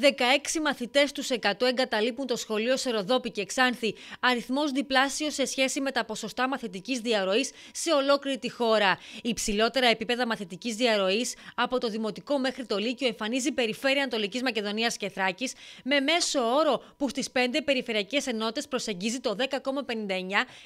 16 μαθητέ του 100 εγκαταλείπουν το σχολείο σε Ροδόπη και Ξάνθη. Αριθμός διπλάσιος σε σχέση με τα ποσοστά μαθητικής διαρροής σε ολόκληρη τη χώρα. Υψηλότερα επίπεδα μαθητικής διαρροής από το Δημοτικό μέχρι το Λύκειο εμφανίζει η Περιφέρεια Ανατολικής Μακεδονίας και Θράκης, με μέσο όρο που στις 5 περιφερειακές ενότητες προσεγγίζει το 10,59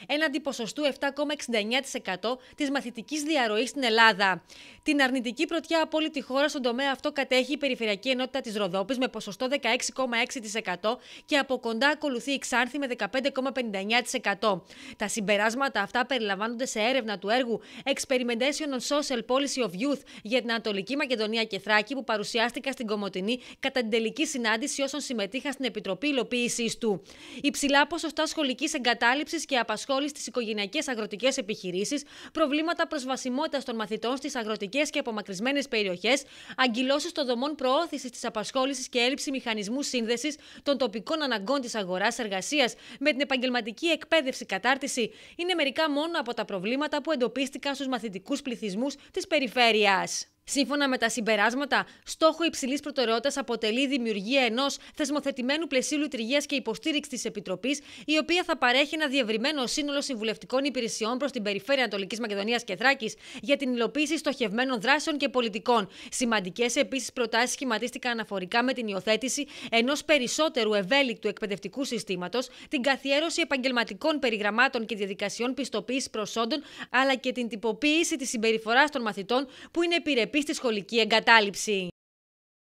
έναντι ποσοστού 7,69% της μαθητικής διαρροής στην Ελλάδα. Την αρνητική πρωτιά από όλη τη χώρα στον τομέα αυτό κατέχει η Περιφερειακή Ενότητα της Ροδόπης με ποσοστό 16,6% και από κοντά ακολουθεί η Ξάνθη με 15,59%. Τα συμπεράσματα αυτά περιλαμβάνονται σε έρευνα του έργου Experimentation on Social Policy of Youth για την Ανατολική Μακεδονία και Θράκη που παρουσιάστηκαν στην Κομωτινή κατά την τελική συνάντηση όσων συμμετείχα στην Επιτροπή Υλοποίησής του. Υψηλά ποσοστά σχολικής εγκατάλειψης και απασχόλησης στις οικογενειακές αγροτικές επιχειρήσεις, προβλήματα προσβασιμότητας των μαθητών στις αγροτικές και απομακρυσμένες περιοχές, αγκυλώσει των δομών προώθησης της απασχόλησης και έλλειψη μηχανισμού σύνδεσης των τοπικών αναγκών της αγορά-εργασία με την επαγγελματική εκπαίδευση-κατάρτιση είναι μερικά μόνο από τα προβλήματα που εντοπίστηκαν στους μαθητικούς πληθυσμούς της περιφέρειας. Σύμφωνα με τα συμπεράσματα, στόχο υψηλής προτεραιότητας αποτελεί δημιουργία ενός θεσμοθετημένου πλαισίου λειτουργίας και υποστήριξης της Επιτροπής, η οποία θα παρέχει ένα διευρυμένο σύνολο συμβουλευτικών υπηρεσιών προς την περιφέρεια Ανατολικής Μακεδονίας και Θράκης για την υλοποίηση στοχευμένων δράσεων και πολιτικών. Σημαντικές επίσης προτάσεις σχηματίστηκαν αναφορικά με την υιοθέτηση ενός περισσότερου ευέλικτου εκπαιδευτικού συστήματος, την καθιέρωση επαγγελματικών περιγραμμάτων και διαδικασιών πιστοποίησης προσόντων, αλλά και την τυποποίηση της συμπεριφοράς των μαθητών που είναι επιρρεπής στη σχολική εγκατάλειψη